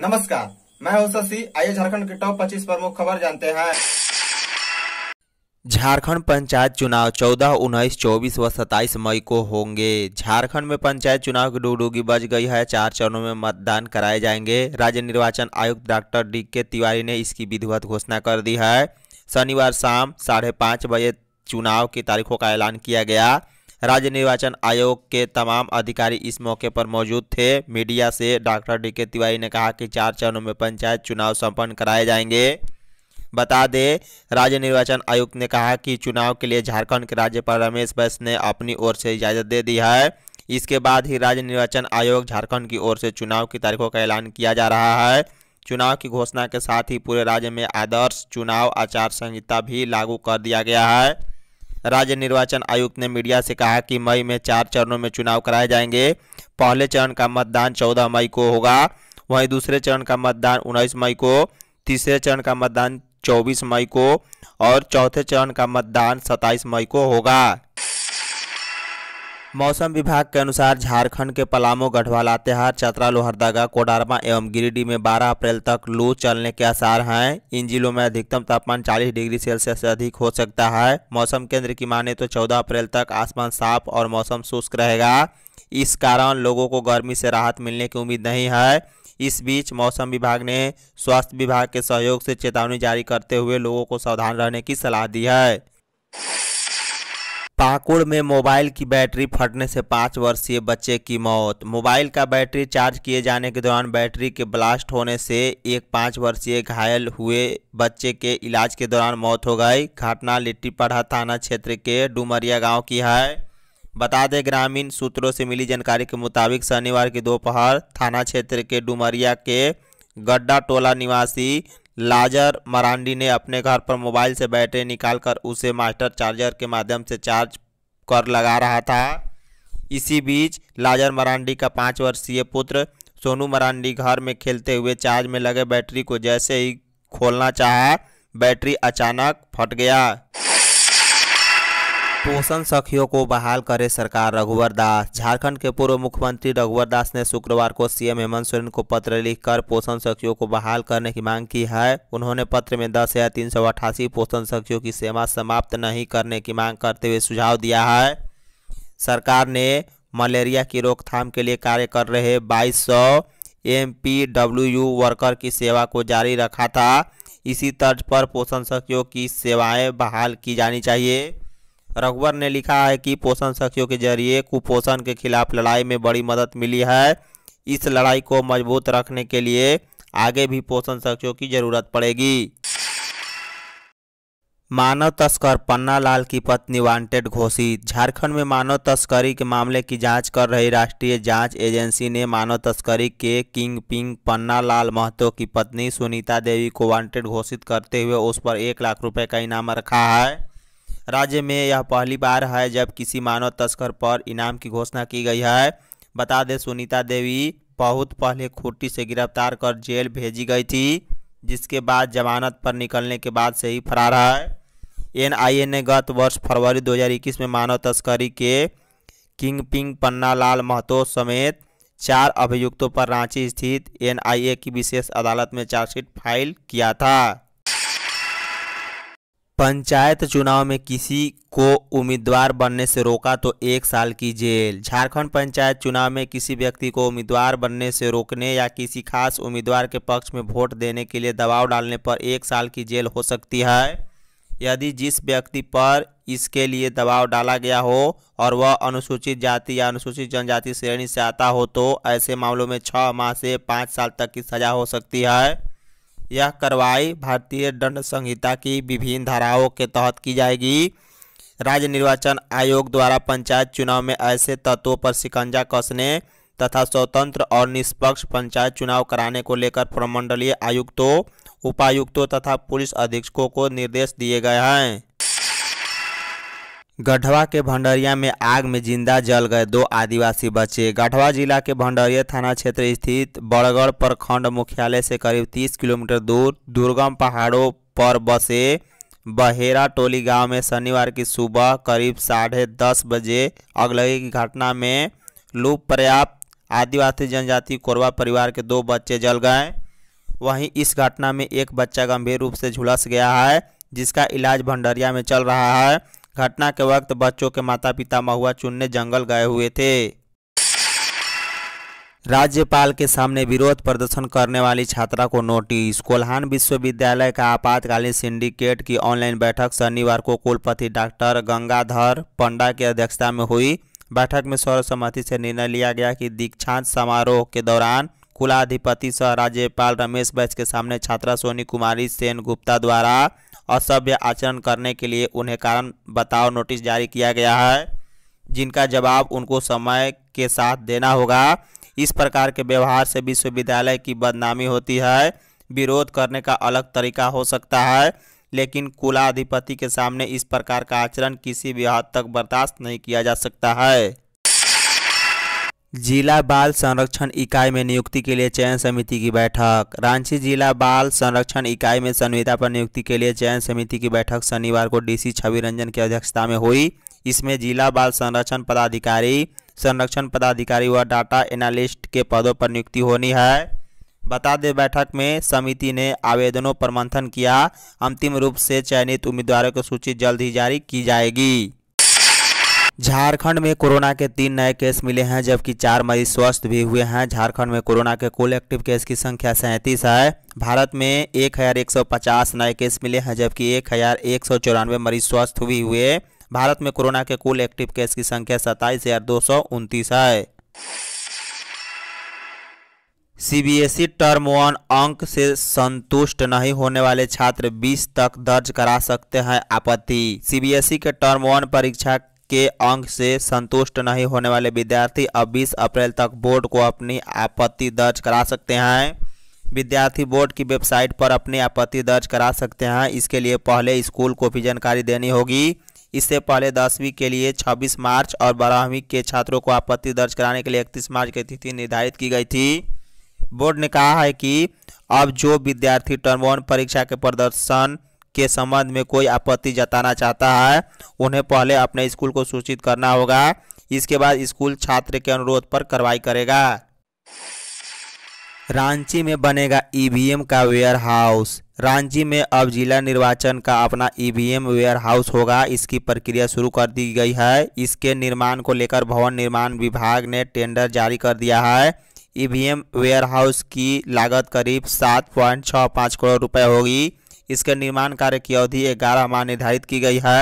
नमस्कार मैं हूं शशि आइए झारखंड के टॉप 25 प्रमुख खबर जानते हैं झारखंड पंचायत चुनाव 14, उन्नीस 24 व 27 मई को होंगे झारखंड में पंचायत चुनाव की डुगडुगी बज गई है चार चरणों में मतदान कराए जाएंगे राज्य निर्वाचन आयुक्त डॉक्टर डी के तिवारी ने इसकी विधिवत घोषणा कर दी है शनिवार शाम साढ़े पाँच बजे चुनाव की तारीखों का ऐलान किया गया राज्य निर्वाचन आयोग के तमाम अधिकारी इस मौके पर मौजूद थे मीडिया से डॉक्टर डी के तिवारी ने कहा कि चार चरणों में पंचायत चुनाव संपन्न कराए जाएंगे बता दें राज्य निर्वाचन आयुक्त ने कहा कि चुनाव के लिए झारखंड के राज्यपाल रमेश बैस ने अपनी ओर से इजाज़त दे दी है इसके बाद ही राज्य निर्वाचन आयोग झारखंड की ओर से चुनाव की तारीखों का ऐलान किया जा रहा है चुनाव की घोषणा के साथ ही पूरे राज्य में आदर्श चुनाव आचार संहिता भी लागू कर दिया गया है राज्य निर्वाचन आयुक्त ने मीडिया से कहा कि मई में चार चरणों में चुनाव कराए जाएंगे पहले चरण का मतदान चौदह मई को होगा वहीं दूसरे चरण का मतदान उन्नीस मई को तीसरे चरण का मतदान चौबीस मई को और चौथे चरण का मतदान सत्ताईस मई को होगा मौसम विभाग के अनुसार झारखंड के पलामू गढ़वा लातेहार चतरा लोहरदगा कोडारमा एवं गिरिडीह में 12 अप्रैल तक लू चलने के आसार हैं इन जिलों में अधिकतम तापमान 40 डिग्री सेल्सियस से अधिक हो सकता है मौसम केंद्र की माने तो 14 अप्रैल तक आसमान साफ और मौसम शुष्क रहेगा इस कारण लोगों को गर्मी से राहत मिलने की उम्मीद नहीं है इस बीच मौसम विभाग ने स्वास्थ्य विभाग के सहयोग से चेतावनी जारी करते हुए लोगों को सावधान रहने की सलाह दी है पाकुड़ में मोबाइल की बैटरी फटने से पाँच वर्षीय बच्चे की मौत मोबाइल का बैटरी चार्ज किए जाने के दौरान बैटरी के ब्लास्ट होने से एक पाँच वर्षीय घायल हुए बच्चे के इलाज के दौरान मौत हो गई घटना लिट्टीपढ़ा थाना क्षेत्र के डुमरिया गांव की है बता दें ग्रामीण सूत्रों से मिली जानकारी के मुताबिक शनिवार की दोपहर थाना क्षेत्र के डुमरिया के गड्ढा टोला निवासी लाजर मरांडी ने अपने घर पर मोबाइल से बैटरी निकालकर उसे मास्टर चार्जर के माध्यम से चार्ज कर लगा रहा था इसी बीच लाजर मरांडी का पाँच वर्षीय पुत्र सोनू मरांडी घर में खेलते हुए चार्ज में लगे बैटरी को जैसे ही खोलना चाहा बैटरी अचानक फट गया पोषण सखियों को बहाल करे सरकार रघुवर दास झारखंड के पूर्व मुख्यमंत्री रघुवर दास ने शुक्रवार को सीएम हेमंत सोरेन को पत्र लिखकर पोषण सखियों को बहाल करने की मांग की है उन्होंने पत्र में दस हजार तीन सौ अठासी पोषण सखियों की सेवा समाप्त नहीं करने की मांग करते हुए सुझाव दिया है सरकार ने मलेरिया की रोकथाम के लिए कार्य कर रहे बाईस सौ M P W U worker की सेवा को जारी रखा था इसी तर्ज पर पोषण सखियों की सेवाएँ बहाल की जानी चाहिए रघुवर ने लिखा है कि पोषण सखियों के जरिए कुपोषण के खिलाफ लड़ाई में बड़ी मदद मिली है इस लड़ाई को मजबूत रखने के लिए आगे भी पोषण सखियों की जरूरत पड़ेगी मानव तस्कर पन्ना लाल की पत्नी वांटेड घोषित झारखंड में मानव तस्करी के मामले की जांच कर रही राष्ट्रीय जांच एजेंसी ने मानव तस्करी के किंग पिंग पन्ना लाल महतो की पत्नी सुनीता देवी को वांटेड घोषित करते हुए उस पर एक लाख रुपए का इनाम रखा है राज्य में यह पहली बार है जब किसी मानव तस्कर पर इनाम की घोषणा की गई है बता दें सुनीता देवी बहुत पहले खूटी से गिरफ्तार कर जेल भेजी गई थी जिसके बाद जमानत पर निकलने के बाद से ही फरार है एनआईए ने गत वर्ष फरवरी 2021 में मानव तस्करी के किंग पिंग पन्नालाल महतो समेत चार अभियुक्तों पर रांची स्थित एनआईए की विशेष अदालत में चार्जशीट फाइल किया था पंचायत चुनाव में किसी को उम्मीदवार बनने से रोका तो एक साल की जेल झारखंड पंचायत चुनाव में किसी व्यक्ति को उम्मीदवार बनने से रोकने या किसी खास उम्मीदवार के पक्ष में वोट देने के लिए दबाव डालने पर एक साल की जेल हो सकती है यदि जिस व्यक्ति पर इसके लिए दबाव डाला गया हो और वह अनुसूचित जाति या अनुसूचित जनजाति श्रेणी से आता हो तो ऐसे मामलों में छः माह से पाँच साल तक की सज़ा हो सकती है यह कार्रवाई भारतीय दंड संहिता की विभिन्न धाराओं के तहत की जाएगी राज्य निर्वाचन आयोग द्वारा पंचायत चुनाव में ऐसे तत्वों पर शिकंजा कसने तथा स्वतंत्र और निष्पक्ष पंचायत चुनाव कराने को लेकर प्रमंडलीय आयुक्तों उपायुक्तों तथा पुलिस अधीक्षकों को निर्देश दिए गए हैं गढ़वा के भंडरिया में आग में जिंदा जल गए दो आदिवासी बच्चे गढ़वा जिला के भंडरिया थाना क्षेत्र स्थित बड़गढ़ प्रखंड मुख्यालय से करीब 30 किलोमीटर दूर दुर्गम पहाड़ों पर बसे बहेरा टोली गांव में शनिवार की सुबह करीब साढ़े दस बजे अगलगी की घटना में लूप पर्याप्त आदिवासी जनजाति कोरबा परिवार के दो बच्चे जल गए वहीं इस घटना में एक बच्चा गंभीर रूप से झुलस गया है जिसका इलाज भंडरिया में चल रहा है घटना के वक्त बच्चों के माता पिता महुआ चुनने जंगल गए हुए थे राज्यपाल के सामने विरोध प्रदर्शन करने वाली छात्रा को नोटिस कोल्हान विश्वविद्यालय का आपातकालीन सिंडिकेट की ऑनलाइन बैठक शनिवार को कुलपति डॉक्टर गंगाधर पंडा की अध्यक्षता में हुई बैठक में सर्वसम्मति से निर्णय लिया गया कि दीक्षांत समारोह के दौरान कुलाधिपति सह राज्यपाल रमेश बैस के सामने छात्रा सोनी कुमारी सेन गुप्ता द्वारा असभ्य आचरण करने के लिए उन्हें कारण बताओ नोटिस जारी किया गया है जिनका जवाब उनको समय के साथ देना होगा इस प्रकार के व्यवहार से विश्वविद्यालय की बदनामी होती है विरोध करने का अलग तरीका हो सकता है लेकिन कुलाधिपति के सामने इस प्रकार का आचरण किसी भी हद तक बर्दाश्त नहीं किया जा सकता है जिला बाल संरक्षण इकाई में नियुक्ति के लिए चयन समिति की बैठक रांची जिला बाल संरक्षण इकाई में संविदा पर नियुक्ति के लिए चयन समिति की बैठक शनिवार को डीसी छवि रंजन की अध्यक्षता में हुई इसमें जिला बाल संरक्षण पदाधिकारी संरक्षण पदाधिकारी व डाटा एनालिस्ट के पदों पर नियुक्ति होनी है बता दें बैठक में समिति ने आवेदनों पर मंथन किया अंतिम रूप से चयनित उम्मीदवारों की सूची जल्द ही जारी की जाएगी झारखंड में कोरोना के तीन नए केस मिले हैं जबकि चार मरीज स्वस्थ भी हुए हैं झारखंड में कोरोना के कुल एक्टिव केस की संख्या सैंतीस है भारत में एक हज़ार एक सौ पचास नए केस मिले हैं जबकि एक हज़ार एक सौ चौरानवे मरीज स्वस्थ भी हुए भारत में कोरोना के कुल एक्टिव केस की संख्या सत्ताईस हज़ार दो सौ उनतीस है सीबीएसई टर्म वन अंक से संतुष्ट नहीं होने वाले छात्र 20 तक दर्ज करा सकते हैं आपत्ति सीबीएसई के टर्म वन परीक्षा के अंक से संतुष्ट नहीं होने वाले विद्यार्थी अब 20 अप्रैल तक बोर्ड को अपनी आपत्ति दर्ज करा सकते हैं विद्यार्थी बोर्ड की वेबसाइट पर अपनी आपत्ति दर्ज करा सकते हैं इसके लिए पहले स्कूल को भी जानकारी देनी होगी इससे पहले दसवीं के लिए 26 मार्च और बारहवीं के छात्रों को आपत्ति दर्ज कराने के लिए इकतीस मार्च की तिथि निर्धारित की गई थी बोर्ड ने कहा है कि अब जो विद्यार्थी टर्म वन परीक्षा के प्रदर्शन के संबंध में कोई आपत्ति जताना चाहता है उन्हें पहले अपने स्कूल को सूचित करना होगा इसके बाद स्कूल छात्र के अनुरोध पर कार्रवाई करेगा रांची में बनेगा ईवीएम का वेयर हाउस रांची में अब जिला निर्वाचन का अपना ईवीएम वेयर हाउस होगा इसकी प्रक्रिया शुरू कर दी गई है इसके निर्माण को लेकर भवन निर्माण विभाग ने टेंडर जारी कर दिया है ईवीएम वेयर हाउस की लागत करीब सात पॉइंट छः पाँच करोड़ रुपए होगी इसके निर्माण कार्य की अवधि ग्यारह माह निर्धारित की गई है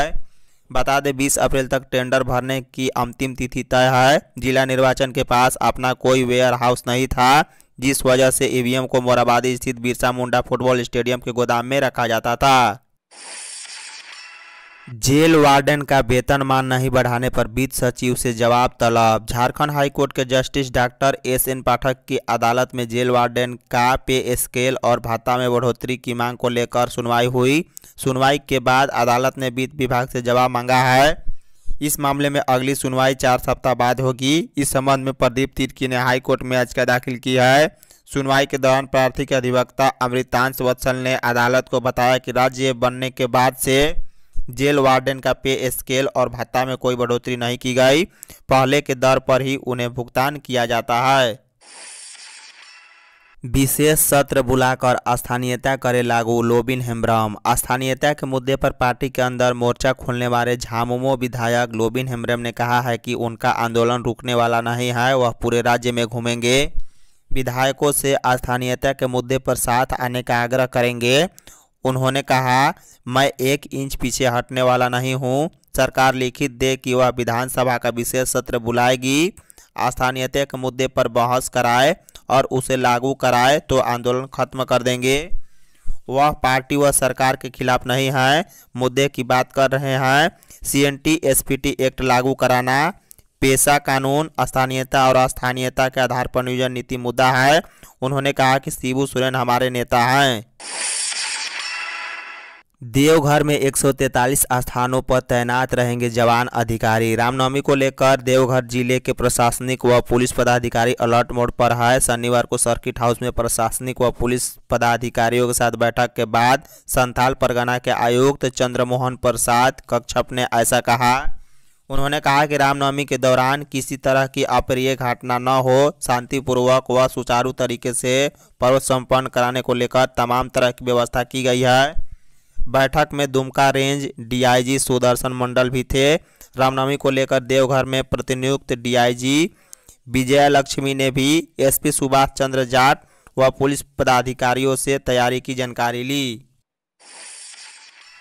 बता दें बीस अप्रैल तक टेंडर भरने की अंतिम तिथि तय है जिला निर्वाचन के पास अपना कोई वेयर हाउस नहीं था जिस वजह से ईवीएम को मोराबादी स्थित बिरसा मुंडा फुटबॉल स्टेडियम के गोदाम में रखा जाता था जेल वार्डन का वेतन मान नहीं बढ़ाने पर वित्त सचिव से जवाब तलब झारखंड हाईकोर्ट के justice doctor S N Pathak की अदालत में जेल वार्डन का पे स्केल और भाता में बढ़ोतरी की मांग को लेकर सुनवाई हुई सुनवाई के बाद अदालत ने वित्त विभाग से जवाब मांगा है इस मामले में अगली सुनवाई चार सप्ताह बाद होगी इस संबंध में प्रदीप तिर्की ने हाईकोर्ट में याचिका दाखिल की है सुनवाई के दौरान प्रार्थी के अधिवक्ता अमृतांश वत्सल ने अदालत को बताया कि राज्य बनने के बाद से जेल वार्डन का पे स्केल और भत्ता में कोई बढ़ोतरी नहीं की गई पहले के दर पर ही उन्हें भुगतान किया जाता है विशेष सत्र बुलाकर स्थानीयता करे लागू लोबिन हेम्ब्रम स्थानीयता के मुद्दे पर पार्टी के अंदर मोर्चा खोलने वाले झामुमो विधायक लोबिन हेम्ब्रम ने कहा है कि उनका आंदोलन रुकने वाला नहीं है वह पूरे राज्य में घूमेंगे विधायकों से स्थानीयता के मुद्दे पर साथ आने का आग्रह करेंगे उन्होंने कहा मैं एक इंच पीछे हटने वाला नहीं हूं सरकार लिखित दे कि वह विधानसभा का विशेष सत्र बुलाएगी स्थानीयता के मुद्दे पर बहस कराए और उसे लागू कराए तो आंदोलन खत्म कर देंगे वह पार्टी व सरकार के खिलाफ नहीं है मुद्दे की बात कर रहे हैं सीएनटी एसपीटी एक्ट लागू कराना पेशा कानून स्थानीयता और स्थानीयता के आधार पर नियोजन नीति मुद्दा है उन्होंने कहा कि शिबू सोरेन हमारे नेता हैं देवघर में 143 स्थानों पर तैनात रहेंगे जवान अधिकारी रामनवमी को लेकर देवघर जिले के प्रशासनिक व पुलिस पदाधिकारी अलर्ट मोड पर है शनिवार को सर्किट हाउस में प्रशासनिक व पुलिस पदाधिकारियों के साथ बैठक के बाद संथाल परगना के आयुक्त चंद्रमोहन प्रसाद कक्षप ने ऐसा कहा उन्होंने कहा कि रामनवमी के दौरान किसी तरह की अप्रिय घटना न हो शांतिपूर्वक व सुचारू तरीके से पर्व सम्पन्न कराने को लेकर तमाम तरह की व्यवस्था की गई है बैठक में दुमका रेंज डीआईजी सुदर्शन मंडल भी थे रामनवमी को लेकर देवघर में प्रतिनियुक्त डीआईजी विजय लक्ष्मी ने भी एसपी सुभाष चंद्र जाट व पुलिस पदाधिकारियों से तैयारी की जानकारी ली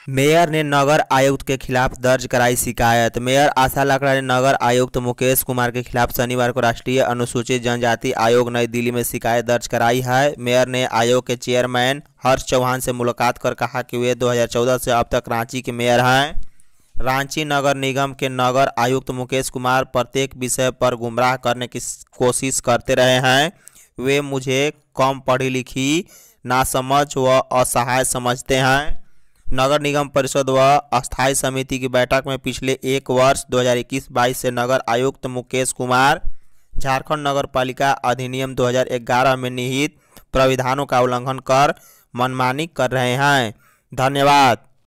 मेयर ने नगर आयुक्त के खिलाफ दर्ज कराई शिकायत मेयर आशा लाकड़ा ने नगर आयुक्त मुकेश कुमार के खिलाफ शनिवार को राष्ट्रीय अनुसूचित जनजाति आयोग नई दिल्ली में शिकायत दर्ज कराई है मेयर ने आयोग के चेयरमैन हर्ष चौहान से मुलाकात कर कहा कि वे 2014 से अब तक रांची के मेयर हैं रांची नगर निगम के नगर आयुक्त मुकेश कुमार प्रत्येक विषय पर गुमराह करने की कोशिश करते रहे हैं वे मुझे कम पढ़ी लिखी नासमझ व असहाय समझते हैं नगर निगम परिषद व अस्थायी समिति की बैठक में पिछले एक वर्ष 2021 बाईस से नगर आयुक्त मुकेश कुमार झारखंड नगर पालिका अधिनियम 2011 में निहित प्राविधानों का उल्लंघन कर मनमानी कर रहे हैं धन्यवाद